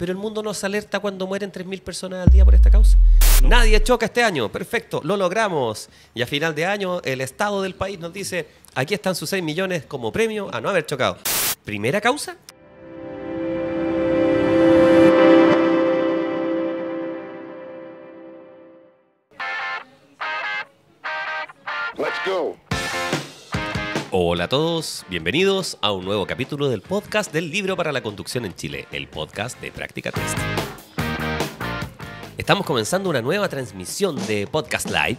Pero el mundo nos alerta cuando mueren 3.000 personas al día por esta causa. Nadie choca este año. Perfecto, lo logramos. Y a final de año, el Estado del país nos dice: aquí están sus 6 millones como premio a no haber chocado. Primera causa, Hola a todos, bienvenidos a un nuevo capítulo del podcast del libro para la conducción en Chile, el podcast de Práctica Test. Estamos comenzando una nueva transmisión de Podcast Live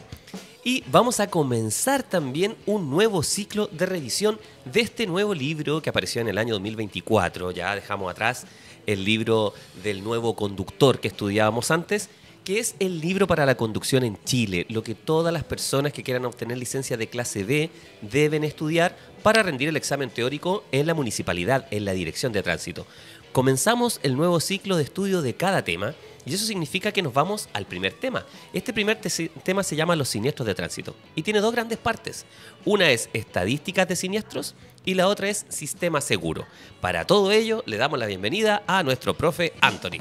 y vamos a comenzar también un nuevo ciclo de revisión de este nuevo libro que apareció en el año 2024. Ya dejamos atrás el libro del nuevo conductor que estudiábamos antes que es el libro para la conducción en Chile, lo que todas las personas que quieran obtener licencia de clase B deben estudiar para rendir el examen teórico en la municipalidad, en la dirección de tránsito. Comenzamos el nuevo ciclo de estudio de cada tema y eso significa que nos vamos al primer tema. Este primer tema se llama los siniestros de tránsito y tiene dos grandes partes. Una es estadísticas de siniestros y la otra es sistema seguro. Para todo ello le damos la bienvenida a nuestro profe Anthony.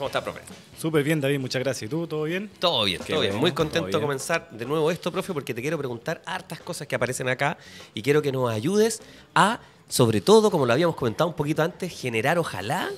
¿Cómo estás, profe? Súper bien, David, muchas gracias. ¿Y tú, todo bien? Todo bien, bien. Muy contento de comenzar de nuevo esto, profe, porque te quiero preguntar hartas cosas que aparecen acá y quiero que nos ayudes a, sobre todo, como lo habíamos comentado un poquito antes, generar, ojalá,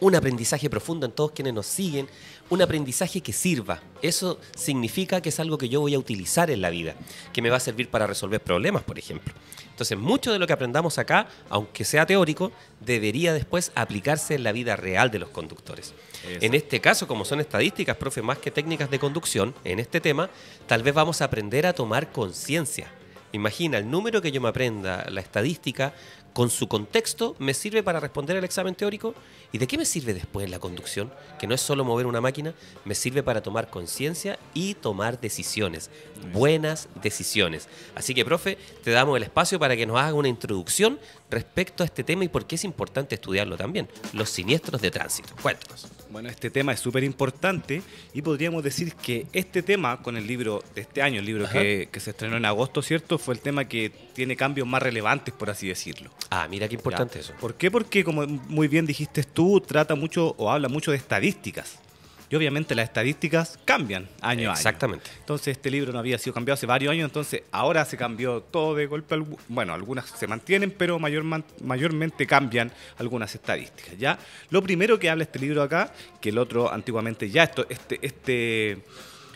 un aprendizaje profundo en todos quienes nos siguen, un aprendizaje que sirva. Eso significa que es algo que yo voy a utilizar en la vida, que me va a servir para resolver problemas, por ejemplo. Entonces, mucho de lo que aprendamos acá, aunque sea teórico, debería después aplicarse en la vida real de los conductores. En este caso, como son estadísticas, profe, más que técnicas de conducción, en este tema, tal vez vamos a aprender a tomar conciencia Imagina, el número que yo me aprenda, la estadística, con su contexto, me sirve para responder al examen teórico. ¿Y de qué me sirve después la conducción? Que no es solo mover una máquina, me sirve para tomar conciencia y tomar decisiones, buenas decisiones. Así que, profe, te damos el espacio para que nos haga una introducción respecto a este tema y por qué es importante estudiarlo también, los siniestros de tránsito. Cuéntanos. Bueno, este tema es súper importante y podríamos decir que este tema con el libro de este año, el libro que, se estrenó en agosto, ¿cierto? Fue el tema que tiene cambios más relevantes, por así decirlo. Ah, mira qué importante eso. ¿Por qué? Porque, como muy bien dijiste tú, trata mucho o habla mucho de estadísticas. Y obviamente las estadísticas cambian año a año. Exactamente. Entonces este libro no había sido cambiado hace varios años, entonces ahora se cambió todo de golpe. Bueno, algunas se mantienen, pero mayor, mayormente cambian algunas estadísticas. ¿ya? Lo primero que habla este libro acá, que el otro antiguamente ya, esto, este, este,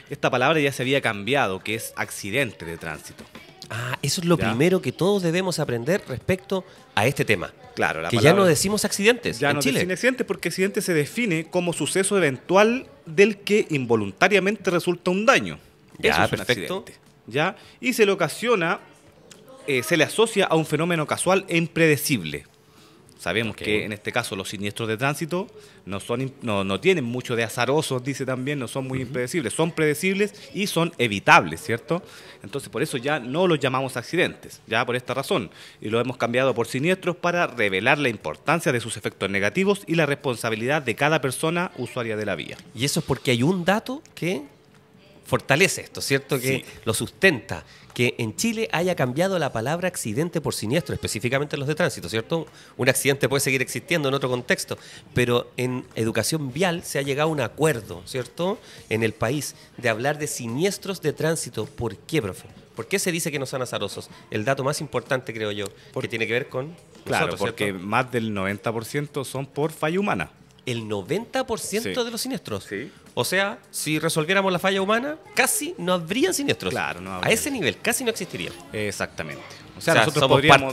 esta palabra ya se había cambiado, que es accidente de tránsito. Ah, eso es lo primero que todos debemos aprender respecto a este tema. Claro, la Que ya no decimos accidentes. Ya no decimos accidentes porque accidente se define como suceso eventual del que involuntariamente resulta un daño. Ya, es perfecto. Un ¿ya? Y se le ocasiona, eh, se le asocia a un fenómeno casual e impredecible. Sabemos que en este caso los siniestros de tránsito no, son, no, tienen mucho de azarosos, dice también, no son muy impredecibles, son predecibles y son evitables, ¿cierto? Entonces por eso ya no los llamamos accidentes, ya por esta razón, y lo hemos cambiado por siniestros para revelar la importancia de sus efectos negativos y la responsabilidad de cada persona usuaria de la vía. ¿Y eso es porque hay un dato que fortalece esto, ¿cierto? Que lo sustenta. Que en Chile haya cambiado la palabra accidente por siniestro, específicamente los de tránsito, ¿cierto? Un accidente puede seguir existiendo en otro contexto, pero en educación vial se ha llegado a un acuerdo, ¿cierto? En el país de hablar de siniestros de tránsito. ¿Por qué, profe? ¿Por qué se dice que no son azarosos? El dato más importante, creo yo, que tiene que ver con... Claro, porque más del 90% son por falla humana el 90% de los siniestros. O sea, si resolviéramos la falla humana, casi no habrían siniestros. Claro, A ese nivel, casi no existirían. Exactamente. O sea, nosotros podríamos,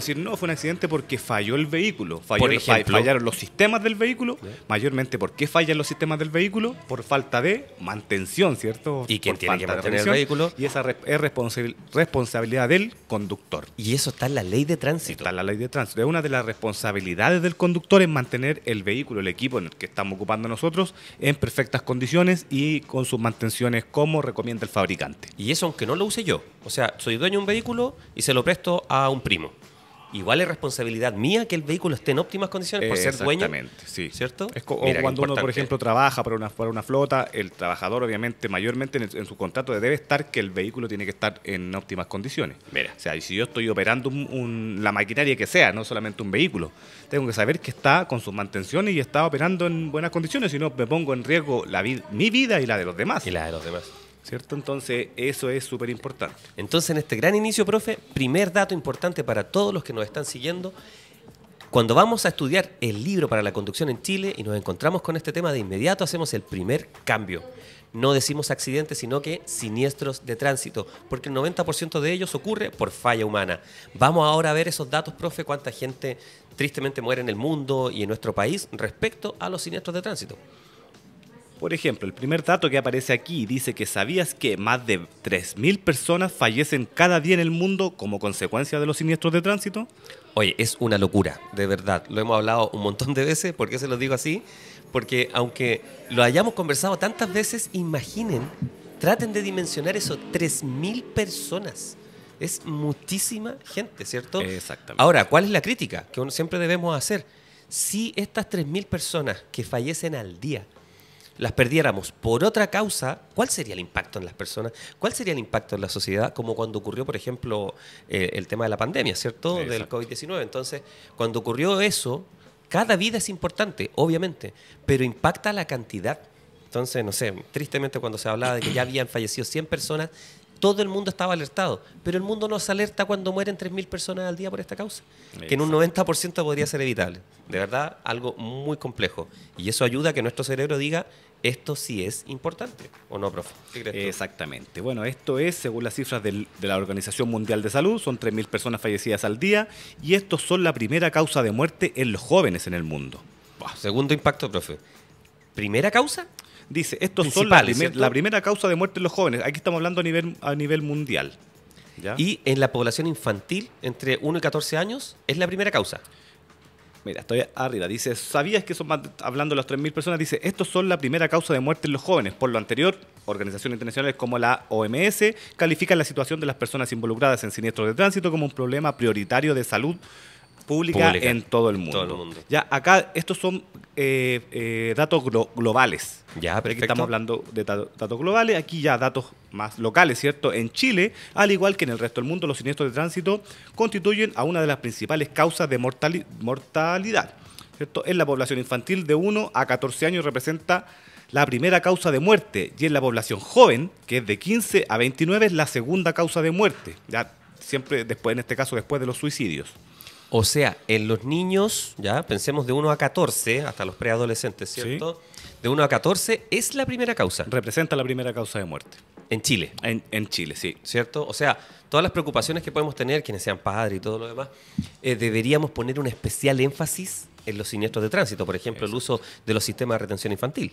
decir, no, fue un accidente porque falló el vehículo. fallaron los sistemas del vehículo. Mayormente, ¿por qué fallan los sistemas del vehículo? Por falta de mantención, ¿cierto? Y quien tiene que mantener el vehículo. Y esa es responsabilidad del conductor. Y eso está en la ley de tránsito. Está en la ley de tránsito. Es una de las responsabilidades del conductor en mantener el vehículo, el equipo en el que estamos ocupando nosotros, en perfectas condiciones y con sus mantenciones como recomienda el fabricante. Y eso aunque no lo use yo. O sea, soy dueño de un vehículo y se lo presto a un primo. Igual es responsabilidad mía que el vehículo esté en óptimas condiciones por ser dueño. Exactamente, sí. ¿Cierto? o cuando uno, por ejemplo, trabaja para una, una flota, el trabajador, obviamente, mayormente en, su contrato debe estar que el vehículo tiene que estar en óptimas condiciones. Mira. O sea, y si yo estoy operando un, la maquinaria que sea, no solamente un vehículo, tengo que saber que está con sus mantenciones y está operando en buenas condiciones, si no me pongo en riesgo la mi vida y la de los demás. Y la de los demás. ¿Cierto? Entonces, eso es súper importante. Entonces, en este gran inicio, profe, primer dato importante para todos los que nos están siguiendo, cuando vamos a estudiar el libro para la conducción en Chile y nos encontramos con este tema, de inmediato hacemos el primer cambio. No decimos accidentes, sino que siniestros de tránsito, porque el 90% de ellos ocurre por falla humana. Vamos ahora a ver esos datos, profe, cuánta gente tristemente muere en el mundo y en nuestro país respecto a los siniestros de tránsito. Por ejemplo, el primer dato que aparece aquí dice que sabías que más de 3.000 personas fallecen cada día en el mundo como consecuencia de los siniestros de tránsito. Oye, es una locura, de verdad. Lo hemos hablado un montón de veces, ¿por qué se lo digo así? Porque aunque lo hayamos conversado tantas veces, imaginen, traten de dimensionar eso, 3.000 personas. Es muchísima gente, ¿cierto? Exactamente. Ahora, ¿cuál es la crítica que siempre debemos hacer? Si estas 3.000 personas que fallecen al día las perdiéramos por otra causa, ¿cuál sería el impacto en las personas? ¿Cuál sería el impacto en la sociedad? Como cuando ocurrió, por ejemplo, eh, el tema de la pandemia, ¿cierto? Del COVID-19. Entonces, cuando ocurrió eso, cada vida es importante, obviamente, pero impacta la cantidad. Entonces, no sé, tristemente cuando se hablaba de que ya habían fallecido 100 personas, todo el mundo estaba alertado, pero el mundo no se alerta cuando mueren 3.000 personas al día por esta causa, que en un 90% podría ser evitable. De verdad, algo muy complejo. Y eso ayuda a que nuestro cerebro diga, esto sí es importante, ¿o no, profe? Exactamente. Bueno, esto es, según las cifras de la Organización Mundial de Salud, son 3.000 personas fallecidas al día y estos son la primera causa de muerte en los jóvenes en el mundo. segundo impacto, profe. ¿Primera causa? dice, estos son la, primera causa de muerte en los jóvenes. Aquí estamos hablando a nivel, a nivel mundial. Y en la población infantil, entre 1 y 14 años, es la primera causa. Mira, estoy arriba. Dice, ¿sabías que son hablando de las 3.000 personas? Dice, estos son la primera causa de muerte en los jóvenes. Por lo anterior, organizaciones internacionales como la OMS califican la situación de las personas involucradas en siniestros de tránsito como un problema prioritario de salud pública, En, todo el mundo. Ya, acá estos son eh, eh, datos globales. Ya, estamos hablando de datos globales, aquí ya datos más locales, ¿cierto? En Chile, al igual que en el resto del mundo, los siniestros de tránsito constituyen a una de las principales causas de mortalidad. ¿cierto? En la población infantil de 1 a 14 años representa la primera causa de muerte y en la población joven, que es de 15 a 29, es la segunda causa de muerte, ya siempre después, en este caso después de los suicidios. O sea, en los niños, ya pensemos de 1 a 14, hasta los preadolescentes, ¿cierto? De 1 a 14 es la primera causa. Representa la primera causa de muerte. En Chile. En, Chile, sí. ¿Cierto? O sea, todas las preocupaciones que podemos tener, quienes sean padres y todo lo demás, eh, deberíamos poner un especial énfasis en los siniestros de tránsito, por ejemplo, el uso de los sistemas de retención infantil.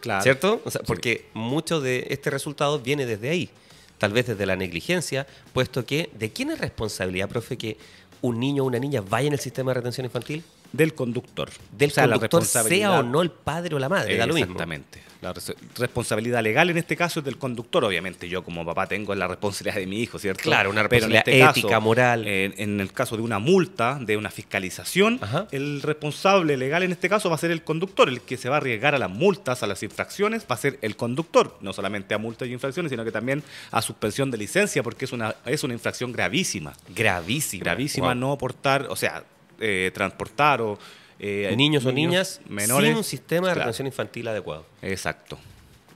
Claro. ¿Cierto? Porque mucho de este resultado viene desde ahí tal vez desde la negligencia, puesto que ¿de quién es responsabilidad, profe, que un niño o una niña vaya en el sistema de retención infantil? Del conductor. Del conductor, sea o no el padre o la madre, Exactamente. La responsabilidad legal en este caso es del conductor, obviamente. Yo como papá tengo la responsabilidad de mi hijo, ¿cierto? Claro, una responsabilidad este ética, moral. en el caso de una multa, de una fiscalización, el responsable legal en este caso va a ser el conductor. El que se va a arriesgar a las multas, a las infracciones, va a ser el conductor. No solamente a multas y infracciones, sino que también a suspensión de licencia, porque es una, es una infracción gravísima. Gravísima. Gravísima no aportar, o sea, eh, transportar o... Eh, niños, o niñas sin un sistema de atención infantil adecuado. Exacto.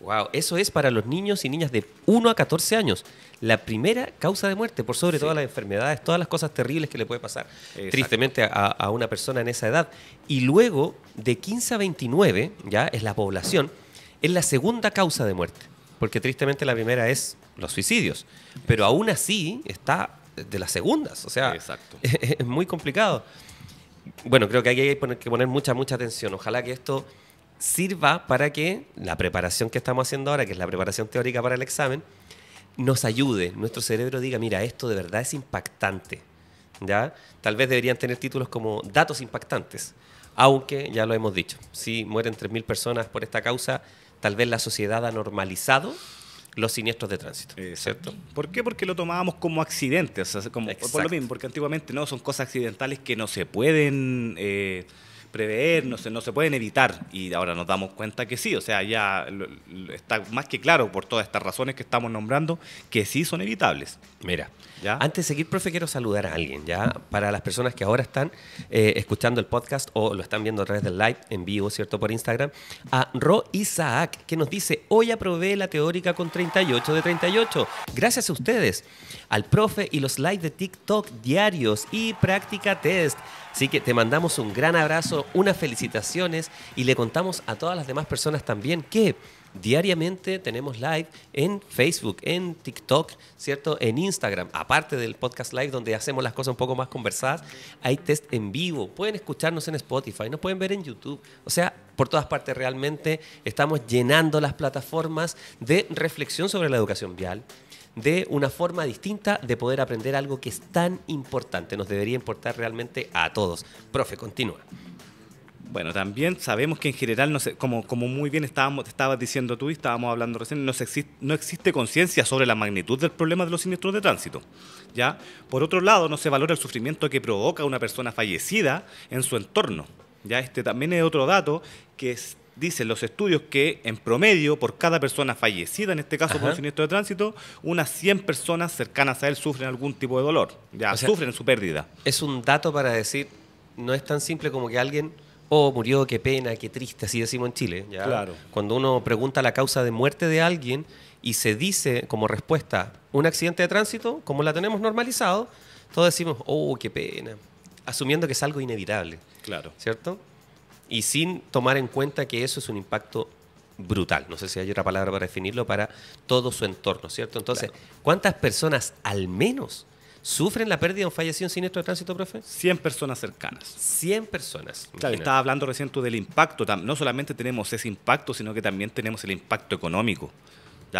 Wow, eso es para los niños y niñas de 1 a 14 años. La primera causa de muerte, por sobre todas las enfermedades, todas las cosas terribles que le puede pasar tristemente a, una persona en esa edad. Y luego, de 15 a 29, ya es la población, es la segunda causa de muerte. Porque tristemente la primera es los suicidios. Pero aún así está de las segundas. O sea, es muy complicado bueno, creo que aquí hay que poner mucha, mucha atención. Ojalá que esto sirva para que la preparación que estamos haciendo ahora, que es la preparación teórica para el examen, nos ayude, nuestro cerebro diga, mira, esto de verdad es impactante. ¿Ya? Tal vez deberían tener títulos como datos impactantes, aunque ya lo hemos dicho, si mueren 3.000 personas por esta causa, tal vez la sociedad ha normalizado los siniestros de tránsito. Exacto. ¿Por qué? Porque lo tomábamos como accidentes, como, por lo mismo, porque antiguamente no, son cosas accidentales que no se pueden... Eh, prevernos, no se pueden evitar. Y ahora nos damos cuenta que sí, o sea, ya está más que claro por todas estas razones que estamos nombrando que sí son evitables. Mira, ¿Ya? antes de seguir, profe, quiero saludar a alguien, ¿ya? Para las personas que ahora están eh, escuchando el podcast o lo están viendo a través del live en vivo, ¿cierto? Por Instagram, a Ro Isaac, que nos dice, hoy aprobé la teórica con 38 de 38. Gracias a ustedes, al profe y los live de TikTok diarios y práctica test. Así que te mandamos un gran abrazo, unas felicitaciones y le contamos a todas las demás personas también que diariamente tenemos live en Facebook, en TikTok, ¿cierto? En Instagram, aparte del podcast live donde hacemos las cosas un poco más conversadas, hay test en vivo, pueden escucharnos en Spotify, nos pueden ver en YouTube, o sea, por todas partes realmente estamos llenando las plataformas de reflexión sobre la educación vial, de una forma distinta de poder aprender algo que es tan importante, nos debería importar realmente a todos. Profe, continúa. Bueno, también sabemos que en general, no se, como, como muy bien estábamos, estabas diciendo tú y estábamos hablando recién, no, se no existe conciencia sobre la magnitud del problema de los siniestros de tránsito. ¿ya? Por otro lado, no se valora el sufrimiento que provoca una persona fallecida en su entorno. ¿ya? Este también es otro dato que es, dicen los estudios que en promedio por cada persona fallecida, en este caso por un siniestro de tránsito, unas 100 personas cercanas a él sufren algún tipo de dolor, sufren su pérdida. Es un dato para decir, no es tan simple como que alguien, oh, murió, qué pena, qué triste, así decimos en Chile. ¿ya? Claro. Cuando uno pregunta la causa de muerte de alguien y se dice como respuesta un accidente de tránsito, como la tenemos normalizado, todos decimos, oh, qué pena, asumiendo que es algo inevitable. Claro. ¿Cierto? y sin tomar en cuenta que eso es un impacto brutal, no sé si hay otra palabra para definirlo, para todo su entorno, ¿cierto? Entonces, ¿cuántas personas al menos sufren la pérdida o un fallecido siniestro de tránsito, profe? 100 personas cercanas. 100 personas. estaba hablando recién del impacto, no solamente tenemos ese impacto, sino que también tenemos el impacto económico.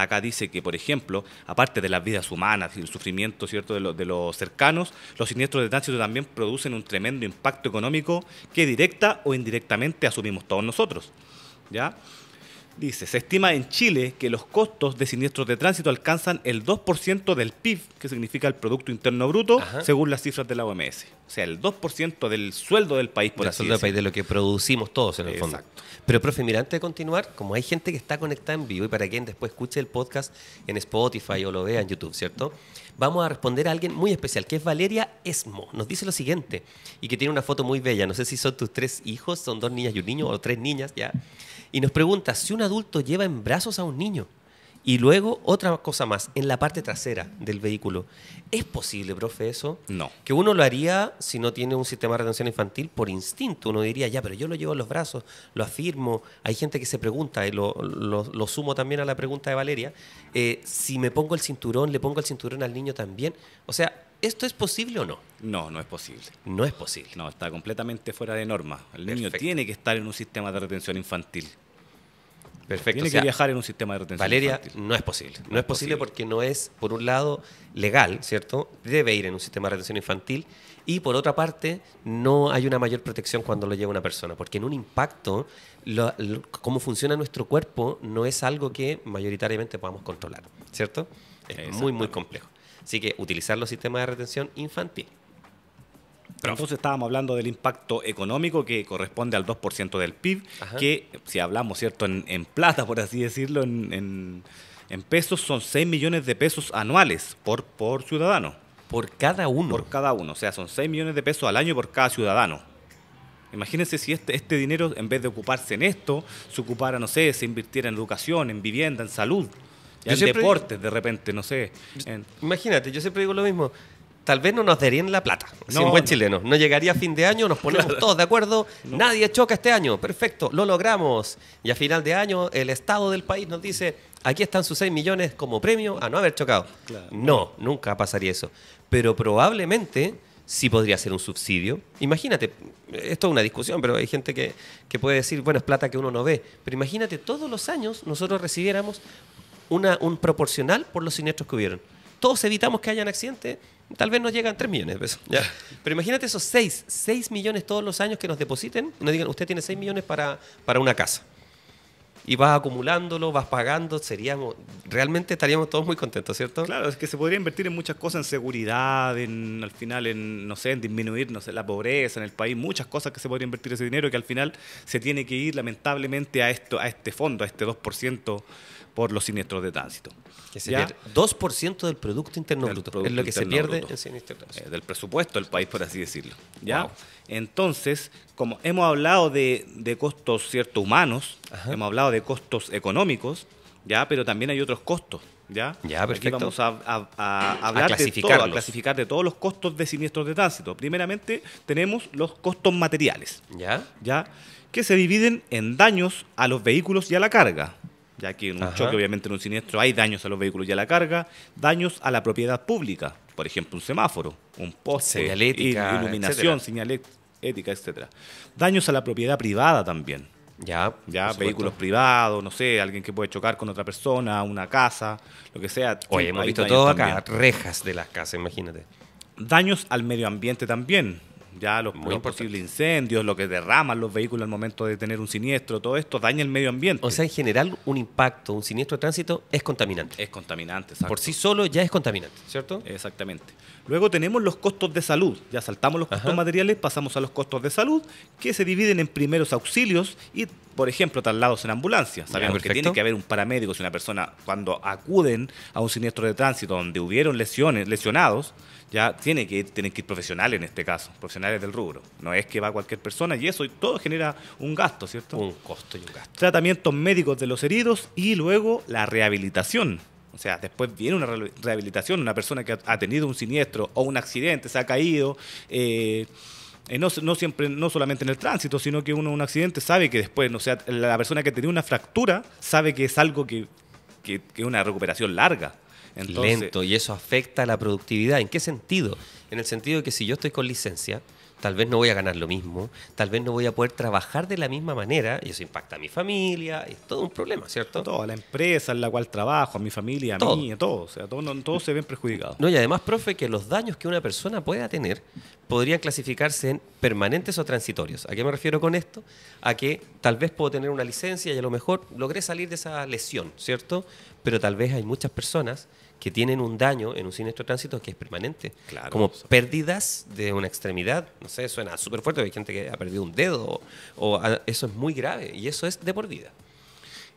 Acá dice que, por ejemplo, aparte de las vidas humanas y el sufrimiento cierto, de, los cercanos, los siniestros de tránsito también producen un tremendo impacto económico que directa o indirectamente asumimos todos nosotros. ¿ya? Dice, se estima en Chile que los costos de siniestros de tránsito alcanzan el 2% del PIB, que significa el Producto Interno Bruto, según las cifras de la OMS. O sea, el 2% del sueldo del país, por del El sueldo del país, de lo que producimos todos en el Exacto. fondo. Pero, profe, mira, antes de continuar, como hay gente que está conectada en vivo y para quien después escuche el podcast en Spotify o lo vea en YouTube, ¿cierto? Vamos a responder a alguien muy especial, que es Valeria Esmo. Nos dice lo siguiente, y que tiene una foto muy bella. No sé si son tus tres hijos, son dos niñas y un niño, o tres niñas, ya. Y nos pregunta si un adulto lleva en brazos a un niño. Y luego otra cosa más, en la parte trasera del vehículo. ¿Es posible, profe, eso? No. Que uno lo haría si no tiene un sistema de retención infantil por instinto. Uno diría, ya, pero yo lo llevo en los brazos, lo afirmo. Hay gente que se pregunta, y lo, sumo también a la pregunta de Valeria, eh, si me pongo el cinturón, le pongo el cinturón al niño también. O sea, ¿Esto es posible o no? No, no es posible. No es posible. No, está completamente fuera de norma. El niño tiene que estar en un sistema de retención infantil. Perfecto. Tiene que viajar en un sistema de retención infantil. Valeria, no es posible. No, es posible, porque no es, por un lado, legal, ¿cierto? Debe ir en un sistema de retención infantil. Y por otra parte, no hay una mayor protección cuando lo lleva una persona, porque en un impacto, cómo funciona nuestro cuerpo no es algo que mayoritariamente podamos controlar, ¿cierto? Es muy, muy complejo. Así que utilizar los sistemas de retención infantil. Pero Entonces estábamos hablando del impacto económico que corresponde al 2% del PIB, que si hablamos, ¿cierto?, en, plata, por así decirlo, en, pesos son 6 millones de pesos anuales por, por ciudadano. Por cada uno. Por cada uno, o sea, son 6 millones de pesos al año por cada ciudadano. Imagínense si este, este dinero, en vez de ocuparse en esto, se ocupara, no sé, se invirtiera en educación, en vivienda, en salud es deporte, de repente, no sé. Imagínate, yo siempre digo lo mismo tal vez no nos darían la plata. No, un buen chileno. No llegaría a fin de año, nos ponemos todos de acuerdo. Nadie choca este año. Perfecto, lo logramos. Y a final de año, el Estado del país nos dice: aquí están sus 6 millones como premio a no haber chocado. No, nunca pasaría eso. Pero probablemente sí podría ser un subsidio. Imagínate, esto es una discusión, pero hay gente que, que, puede decir, bueno, es plata que uno no ve. Pero imagínate, todos los años nosotros recibiéramos un proporcional por los siniestros que hubieron. Todos evitamos que un accidente. tal vez nos llegan 3 millones de pesos. Pero imagínate esos 6, 6 millones todos los años que nos depositen y nos digan, usted tiene 6 millones para, para una casa y vas acumulándolo, vas pagando, seríamos, realmente estaríamos todos muy contentos, ¿cierto? Claro, es que se podría invertir en muchas cosas, en seguridad, en al final, en, no sé, en disminuir, no la pobreza en el país, muchas cosas que se podría invertir ese dinero Y que al final se tiene que ir lamentablemente a esto, a este fondo, a este 2% por los siniestros de tránsito. Que se 2% del Producto Interno Bruto es lo que se pierde eh, del presupuesto del país, por así decirlo. ¿ya? Entonces, como hemos hablado de, costos cierto, humanos, hemos hablado de costos económicos, ¿ya? pero también hay otros costos. ¿Ya? ya vamos a, a, clasificar de todos los costos de siniestros de tránsito. Primeramente tenemos los costos materiales. ¿Ya? ¿Ya? Que se dividen en daños a los vehículos y a la carga ya que en un choque, obviamente en un siniestro, hay daños a los vehículos y a la carga, daños a la propiedad pública, por ejemplo, un semáforo, un poste, iluminación, señalética, etcétera. Daños a la propiedad privada también. Ya, ya vehículos privados, no sé, alguien que puede chocar con otra persona, una casa, lo que sea. Oye, hemos visto todo acá, rejas de las casas, imagínate. Daños al medio ambiente también. Ya los, posibles incendios, lo que derraman los vehículos al momento de tener un siniestro, todo esto daña el medio ambiente. O sea, en general, un impacto, un siniestro de tránsito es contaminante. Es contaminante, exacto. Por sí solo ya es contaminante, ¿cierto? Exactamente. Luego tenemos los costos de salud. Ya saltamos los costos materiales, pasamos a los costos de salud, que se dividen en primeros auxilios y, por ejemplo, traslados en ambulancia. Sabemos que tiene que haber un paramédico si una persona, cuando acuden a un siniestro de tránsito donde hubieron lesiones, lesionados, ya tiene que ir, tienen que ir profesionales en este caso, profesionales del rubro. No es que va cualquier persona y eso y todo genera un gasto, ¿cierto? Un costo y un gasto. Tratamientos médicos de los heridos y luego la rehabilitación o sea, después viene una rehabilitación, una persona que ha tenido un siniestro o un accidente, se ha caído. Eh, eh, no, siempre, no solamente en el tránsito, sino que uno un accidente sabe que después, no sea, la persona que tenía una fractura sabe que es algo que, es una recuperación larga. Lento, y eso afecta la productividad. ¿En qué sentido? En el sentido de que si yo estoy con licencia, tal vez no voy a ganar lo mismo, tal vez no voy a poder trabajar de la misma manera, y eso impacta a mi familia, es todo un problema, ¿cierto? Todo, a la empresa en la cual trabajo, a mi familia, a mí, a todos, o sea, todos, todos se ven perjudicados. No, y además, profe, que los daños que una persona pueda tener podrían clasificarse en permanentes o transitorios. ¿A qué me refiero con esto? A que tal vez puedo tener una licencia y a lo mejor logré salir de esa lesión, ¿cierto? Pero tal vez hay muchas personas que tienen un daño en un siniestro tránsito que es permanente. Claro, como pérdidas de una extremidad, no sé, suena súper fuerte, hay gente que ha perdido un dedo, o, eso es muy grave y eso es de por vida.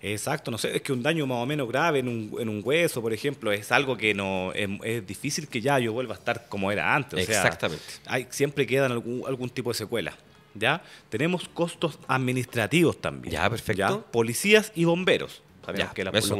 Exacto, no sé, es que un daño más o menos grave en un, hueso, por ejemplo, es algo que no es, difícil que ya yo vuelva a estar como era antes. Exactamente. hay, siempre quedan algún, algún tipo de secuela. ¿ya? Tenemos costos administrativos también. Ya, perfecto. Policías y bomberos que la, es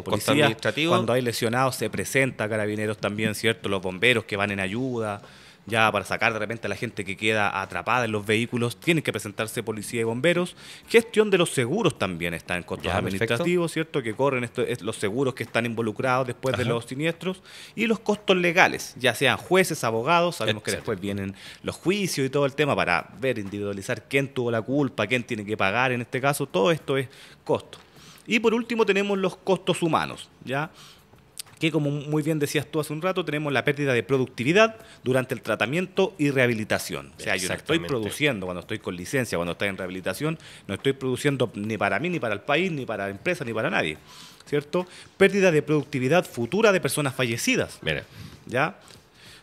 cuando hay lesionados se presenta carabineros también, ¿cierto? Los bomberos que van en ayuda, ya para sacar de repente a la gente que queda atrapada en los vehículos, tienen que presentarse policía y bomberos. Gestión de los seguros también está en costos administrativos, ¿cierto? Que corren esto, los seguros que están involucrados después de los siniestros. Y los costos legales, ya sean jueces, abogados, sabemos que después vienen los juicios y todo el tema para ver, individualizar quién tuvo la culpa, quién tiene que pagar en este caso. Todo esto es costo. Y por último tenemos los costos humanos, ¿ya? que como muy bien decías tú hace un rato, tenemos la pérdida de productividad durante el tratamiento y rehabilitación. O sea, yo estoy produciendo cuando estoy con licencia, cuando estoy en rehabilitación, no estoy produciendo ni para mí, ni para el país, ni para la empresa, ni para nadie. ¿Cierto? Pérdida de productividad futura de personas fallecidas. ¿Ya?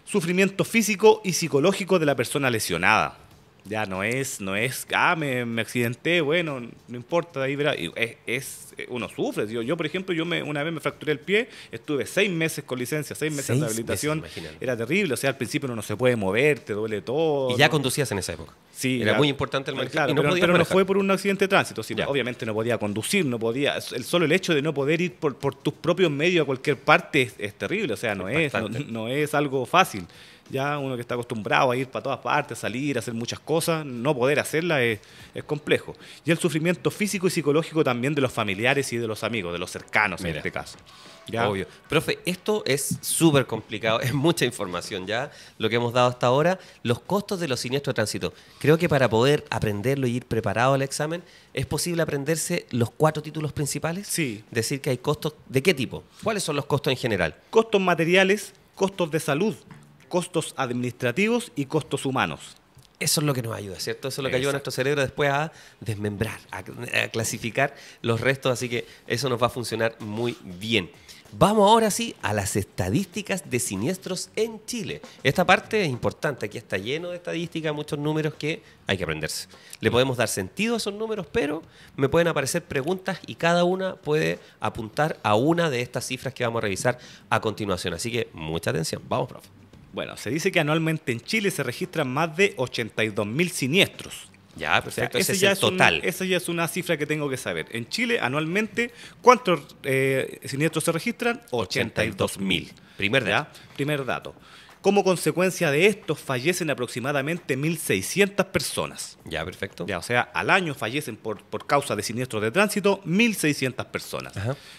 Sufrimiento físico y psicológico de la persona lesionada. Ya no es, no es, ah, me, me accidenté, bueno, no importa, ahí verá. Es, es, uno sufre. Yo, por ejemplo, yo me, una vez me fracturé el pie, estuve seis meses con licencia, seis meses de habilitación. era terrible, o sea, al principio uno no se puede mover, te duele todo. Y ya conducías en esa época. Sí. Era muy importante el manejo. pero, no fue por un accidente de tránsito, sino obviamente no podía conducir, no podía. El solo el hecho de no poder ir por, tus propios medios a cualquier parte es, terrible, o sea, no es, no es algo fácil ya uno que está acostumbrado a ir para todas partes, salir, a hacer muchas cosas, no poder hacerla es, complejo. Y el sufrimiento físico y psicológico también de los familiares y de los amigos, de los cercanos en este caso. Obvio. Profe, esto es súper complicado, es mucha información ya, lo que hemos dado hasta ahora. Los costos de los siniestros de tránsito. Creo que para poder aprenderlo y ir preparado al examen, ¿es posible aprenderse los cuatro títulos principales? Sí. Decir que hay costos, ¿de qué tipo? ¿Cuáles son los costos en general? Costos materiales, costos de salud, costos administrativos y costos humanos. Eso es lo que nos ayuda, ¿cierto? Eso es lo que ayuda a nuestro cerebro después a desmembrar, a, clasificar los restos, así que eso nos va a funcionar muy bien. Vamos ahora sí a las estadísticas de siniestros en Chile. Esta parte es importante, aquí está lleno de estadísticas, muchos números que hay que aprenderse. Le podemos dar sentido a esos números, pero me pueden aparecer preguntas y cada una puede apuntar a una de estas cifras que vamos a revisar a continuación. Así que mucha atención, vamos, profe. Bueno, se dice que anualmente en Chile se registran más de 82.000 siniestros. Ya, perfecto. ese, es ya total. esa ya es una cifra que tengo que saber. En Chile, anualmente, ¿cuántos eh, siniestros se registran? 82.000. Primer dato. Primer dato. Como consecuencia de esto, fallecen aproximadamente 1.600 personas. Ya, perfecto. Ya, o sea, al año fallecen por, por causa de siniestros de tránsito 1.600 personas.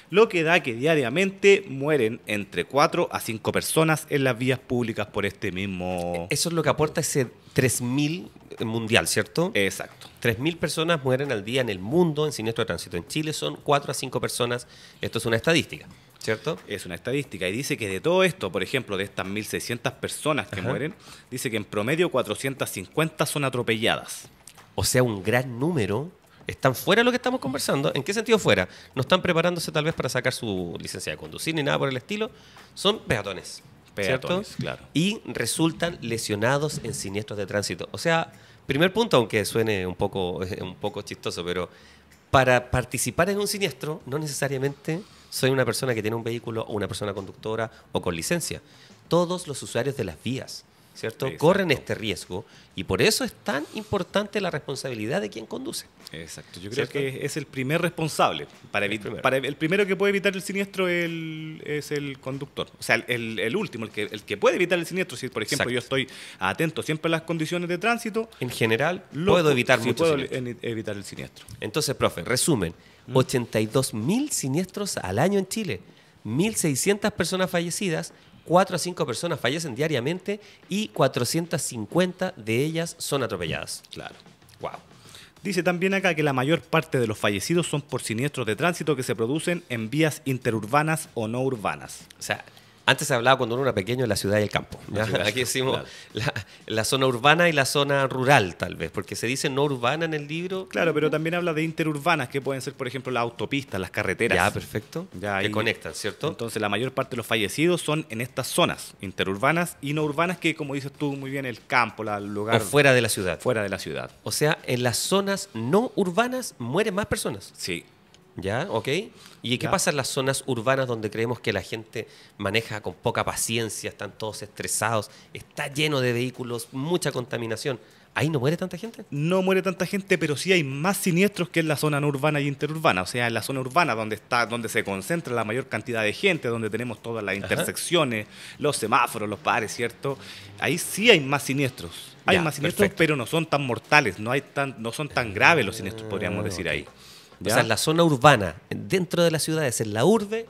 Lo que da que diariamente mueren entre 4 a 5 personas en las vías públicas por este mismo... Eso es lo que aporta ese 3.000 mundial, ¿cierto? Exacto. 3.000 personas mueren al día en el mundo en siniestro de tránsito. En Chile son 4 a 5 personas. Esto es una estadística. ¿Cierto? Es una estadística. Y dice que de todo esto, por ejemplo, de estas 1.600 personas que mueren, dice que en promedio 450 son atropelladas. O sea, un gran número están fuera de lo que estamos conversando. ¿En qué sentido fuera? No están preparándose tal vez para sacar su licencia de conducir ni nada por el estilo. Son peatones. Peatones, claro. Y resultan lesionados en siniestros de tránsito. O sea, primer punto, aunque suene un poco, un poco chistoso, pero para participar en un siniestro no necesariamente soy una persona que tiene un vehículo o una persona conductora o con licencia. Todos los usuarios de las vías, ¿cierto? Corren este riesgo y por eso es tan importante la responsabilidad de quien conduce. Exacto, yo creo que es el primer responsable. Para, el primero. El primero que puede evitar el siniestro es el conductor. O sea, el, último, el que, el que, puede evitar el siniestro. Si, por ejemplo, yo estoy atento siempre a las condiciones de tránsito. En general, puedo evitar puedo evitar el siniestro. Entonces, profe, resumen. 82.000 mm. siniestros al año en Chile, 1.600 personas fallecidas, 4 a 5 personas fallecen diariamente y 450 de ellas son atropelladas. Claro. Wow. Dice también acá que la mayor parte de los fallecidos son por siniestros de tránsito que se producen en vías interurbanas o no urbanas. O sea, antes se hablaba cuando uno era pequeño de la ciudad y el campo. Aquí decimos la, zona urbana y la zona rural, tal vez, porque se dice no urbana en el libro. Claro, pero también habla de interurbanas, que pueden ser, por ejemplo, las autopistas, las carreteras. Ya, perfecto. que conectan, ¿cierto? Entonces, la mayor parte de los fallecidos son en estas zonas, interurbanas y no urbanas, que como dices tú muy bien, el campo, el lugar. fuera de la ciudad. Fuera de la ciudad. O sea, en las zonas no urbanas mueren más personas. Sí, ¿Ya? ¿Ok? ¿Y qué pasa en las zonas urbanas donde creemos que la gente maneja con poca paciencia, están todos estresados, está lleno de vehículos, mucha contaminación? ¿Ahí no muere tanta gente? No muere tanta gente, pero sí hay más siniestros que en la zona no urbana y interurbana. O sea, en la zona urbana donde está, donde se concentra la mayor cantidad de gente, donde tenemos todas las intersecciones, los semáforos, los pares, ¿cierto? Ahí sí hay más siniestros. Hay más siniestros, pero no son tan mortales, no hay tan, no son tan graves los siniestros, podríamos ah, decir ahí. O sea, la zona urbana, dentro de las ciudades, en la urbe,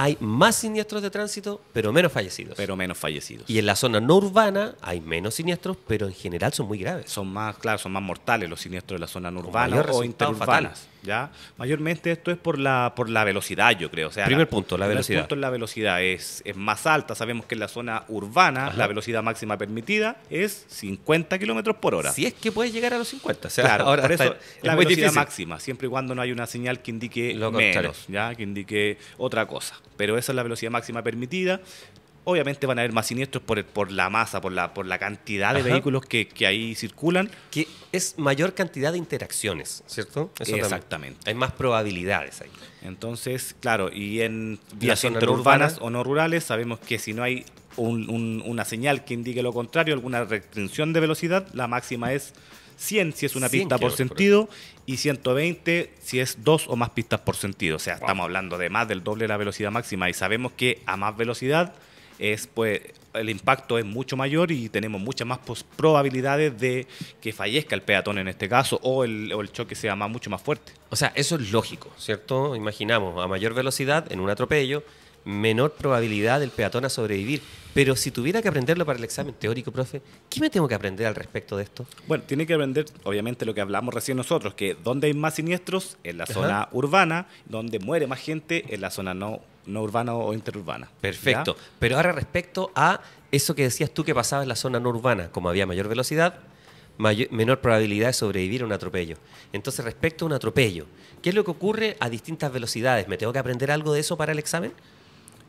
hay más siniestros de tránsito, pero menos fallecidos. Pero menos fallecidos. Y en la zona no urbana hay menos siniestros, pero en general son muy graves. Son más, claro, son más mortales los siniestros de la zona no urbana o interurbanas. ¿ya? Mayormente esto es por la, por la velocidad, yo creo. O sea, primer punto, la velocidad. Punto es la velocidad es, es, más alta. Sabemos que en la zona urbana la velocidad máxima permitida es 50 kilómetros por hora. Si es que puedes llegar a los 50. claro, por eso la velocidad máxima, siempre y cuando no hay una señal que indique menos, ¿ya? que indique otra cosa. Pero esa es la velocidad máxima permitida. Obviamente van a haber más siniestros por, la masa, por la, por la cantidad de vehículos que, ahí circulan. Que es mayor cantidad de interacciones, ¿cierto? Eso Exactamente. Hay más probabilidades ahí. Entonces, claro, y en vías interurbanas o no rurales sabemos que si no hay una señal que indique lo contrario, alguna restricción de velocidad, la máxima es 100 si es una pista por sentido y 120 si es dos o más pistas por sentido. O sea, estamos hablando de más del doble de la velocidad máxima y sabemos que a más velocidad es pues el impacto es mucho mayor y tenemos muchas más probabilidades de que fallezca el peatón en este caso o el, o el, choque sea más, mucho más fuerte. O sea, eso es lógico, ¿cierto? Imaginamos a mayor velocidad en un atropello menor probabilidad del peatón a sobrevivir. Pero si tuviera que aprenderlo para el examen teórico, profe, ¿qué me tengo que aprender al respecto de esto? Bueno, tiene que aprender, obviamente, lo que hablamos recién nosotros, que donde hay más siniestros, en la zona urbana, donde muere más gente, en la zona no, no urbana o interurbana. Perfecto. Pero ahora respecto a eso que decías tú que pasaba en la zona no urbana, como había mayor velocidad, menor probabilidad de sobrevivir a un atropello. Entonces, respecto a un atropello, ¿qué es lo que ocurre a distintas velocidades? ¿Me tengo que aprender algo de eso para el examen?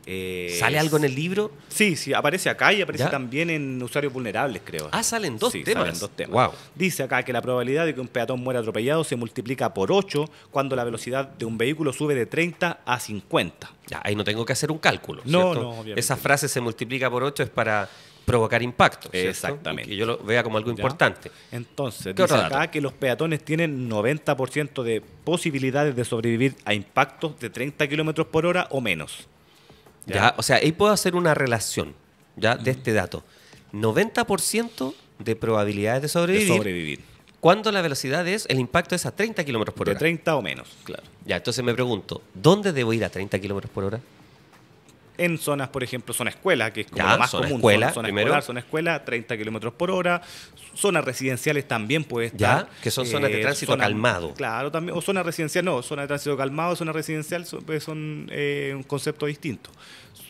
Eh, ¿Sale algo en el libro? Sí, sí, aparece acá y aparece también en usuarios vulnerables, creo. Ah, salen dos temas. dos temas. Wow. Dice acá que la probabilidad de que un peatón muera atropellado se multiplica por 8 cuando la velocidad de un vehículo sube de 30 a 50. ahí no tengo que hacer un cálculo. No, Esa frase se multiplica por 8 es para provocar impacto. Exactamente. que yo lo vea como algo importante. Entonces, dice acá que los peatones tienen 90% de posibilidades de sobrevivir a impactos de 30 kilómetros por hora o menos. O sea, ahí puedo hacer una relación ¿ya? de este dato. 90% de probabilidades de sobrevivir. De sobrevivir. Cuando la velocidad es, el impacto es a 30 kilómetros por hora. De 30 o menos, claro. Ya, entonces me pregunto, ¿dónde debo ir a 30 kilómetros por hora? en zonas, por ejemplo, zona escuela, que es como más zona común. Escuela, zona, escolar, zona escuela, 30 kilómetros por hora. Zonas residenciales también puede estar. Ya, que son zonas de eh, tránsito calmado. Claro, también. O zona residencial, no, zona de tránsito calmado, zona residencial son, pues, eh, un concepto distinto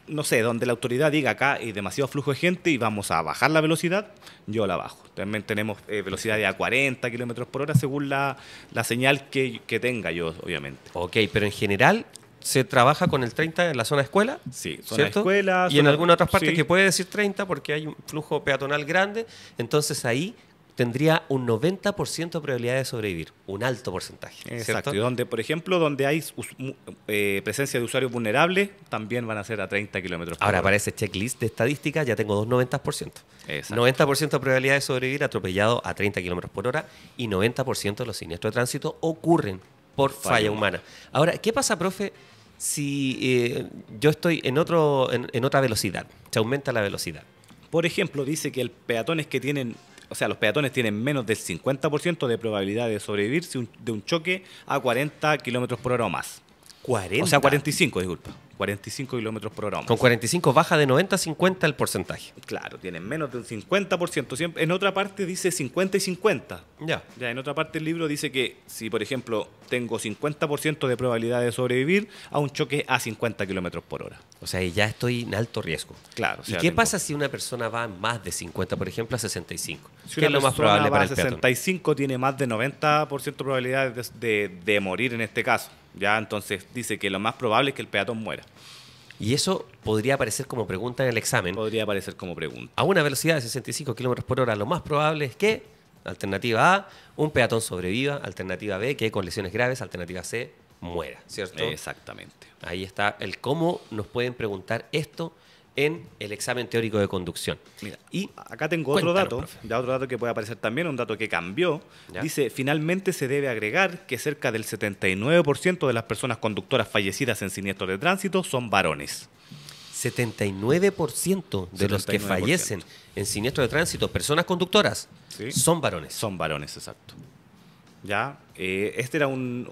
no sé, donde la autoridad diga acá hay demasiado flujo de gente y vamos a bajar la velocidad, yo la bajo. También tenemos eh, velocidad de a 40 kilómetros por hora según la, la señal que, que, tenga yo, obviamente. Ok, pero en general se trabaja con el 30 en la zona escuela. Sí, zona escuela. Y en algunas otras partes que puede decir 30 porque hay un flujo peatonal grande. Entonces ahí tendría un 90% de probabilidad de sobrevivir, un alto porcentaje. Exacto. Y donde, por ejemplo, donde hay eh, presencia de usuarios vulnerables, también van a ser a 30 kilómetros por Ahora aparece checklist de estadística, ya tengo dos 90%. 90% de probabilidad de sobrevivir atropellado a 30 kilómetros por hora y 90% de los siniestros de tránsito ocurren por falla, humana. Ahora, ¿qué pasa, profe, si eh, yo estoy en, otro, en, otra velocidad? Se aumenta la velocidad. Por ejemplo, dice que el peatones que tienen o sea, los peatones tienen menos del 50% de probabilidad de sobrevivir de un choque a 40 kilómetros por hora o más. ¿40? O sea, 45, disculpa. 45 kilómetros por hora. Con 45 baja de 90 a 50 el porcentaje. Claro, tienen menos de un 50%. en otra parte dice 50 y 50. Ya. ya. En otra parte el libro dice que si, por ejemplo, tengo 50% de probabilidad de sobrevivir a un choque a 50 kilómetros por hora. O sea, ya estoy en alto riesgo. Claro. ¿Y qué pasa si una persona va más de 50, por ejemplo, a 65? Si es lo más probable va para el 65 tiene más de 90% probabilidad de, de, de morir en este caso. Ya, entonces dice que lo más probable es que el peatón muera. Y eso podría aparecer como pregunta en el examen. Podría aparecer como pregunta. A una velocidad de 65 km por hora, lo más probable es que, alternativa A, un peatón sobreviva, alternativa B, que con lesiones graves, alternativa C, muera, ¿cierto? Exactamente. Ahí está el cómo nos pueden preguntar esto en el examen teórico de conducción. y acá tengo otro dato, ya otro dato que puede aparecer también, un dato que cambió. Dice, finalmente se debe agregar que cerca del 79% de las personas conductoras fallecidas en siniestros de tránsito son varones. 79% de los que fallecen en siniestros de tránsito, personas conductoras, son varones. Son varones, exacto. Ya, eh, este era una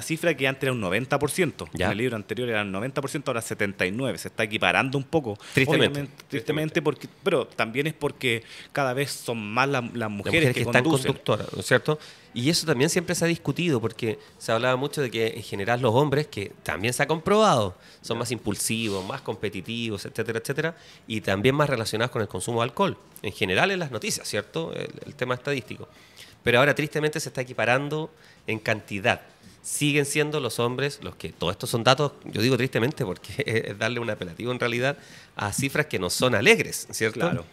cifra que antes era un 90%. En el libro anterior era un 90%, ahora 79%. Se está equiparando un poco. Tristemente. Tristemente, porque, pero también es porque cada vez son más las mujeres, las mujeres que, están conductoras, ¿no es cierto? Y eso también siempre se ha discutido porque se hablaba mucho de que en general los hombres, que también se ha comprobado, son más impulsivos, más competitivos, etcétera, etcétera, y también más relacionados con el consumo de alcohol. En general en las noticias, ¿cierto? el tema estadístico pero ahora tristemente se está equiparando en cantidad. Siguen siendo los hombres los que, todos estos son datos, yo digo tristemente porque es darle un apelativo en realidad a cifras que no son alegres, ¿cierto? Claro.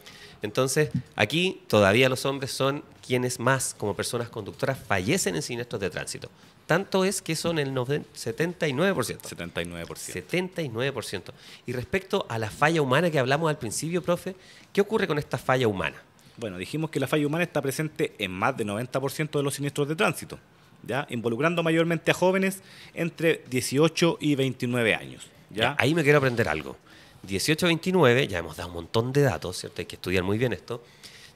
Entonces, aquí todavía los hombres son quienes más, como personas conductoras, fallecen en siniestros de tránsito. Tanto es que son el 79%. 79%. 79%. Y respecto a la falla humana que hablamos al principio, profe, ¿qué ocurre con esta falla humana? Bueno, dijimos que la falla humana está presente en más del 90% de los siniestros de tránsito, ¿ya? involucrando mayormente a jóvenes entre 18 y 29 años. ¿ya? Ahí me quiero aprender algo. 18 a 29, ya hemos dado un montón de datos, ¿cierto? Hay que estudiar muy bien esto.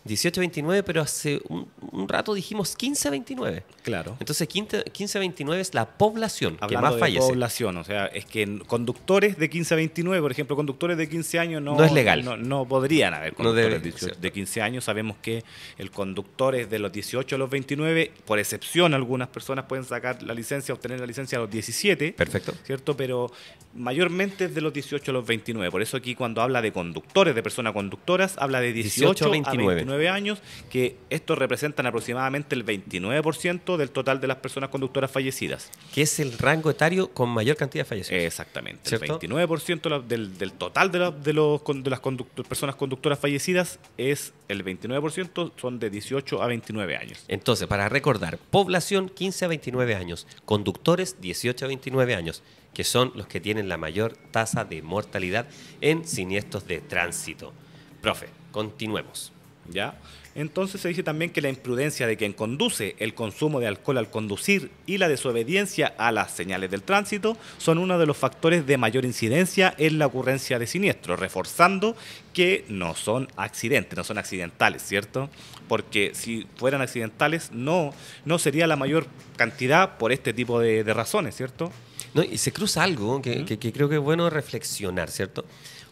18-29, pero hace un, rato dijimos 15-29. Claro. Entonces 15-29 es la población que más de población, o sea, es que conductores de 15-29, por ejemplo, conductores de 15 años no, no es legal. No, podrían haber conductores de, 15 años. Sabemos que el conductor es de los 18 a los 29, por excepción algunas personas pueden sacar la licencia, obtener la licencia a los 17. Perfecto. ¿Cierto? Pero mayormente es de los 18 a los 29. Por eso aquí cuando habla de conductores, de personas conductoras, habla de 18, A 29 años, que estos representan aproximadamente el 29% del total de las personas conductoras fallecidas. Que es el rango etario con mayor cantidad de fallecidos. Exactamente. El 29% del, total de, los, las personas conductoras fallecidas es el 29%, son de 18 a 29 años. Entonces, para recordar, población 15 a 29 años, conductores 18 a 29 años que son los que tienen la mayor tasa de mortalidad en siniestros de tránsito. Profe, continuemos. ¿ya? Entonces se dice también que la imprudencia de quien conduce, el consumo de alcohol al conducir y la desobediencia a las señales del tránsito son uno de los factores de mayor incidencia en la ocurrencia de siniestros, reforzando que no son accidentes, no son accidentales, ¿cierto? Porque si fueran accidentales no, no sería la mayor cantidad por este tipo de, razones, ¿cierto? No, y se cruza algo que creo que es bueno reflexionar, ¿cierto?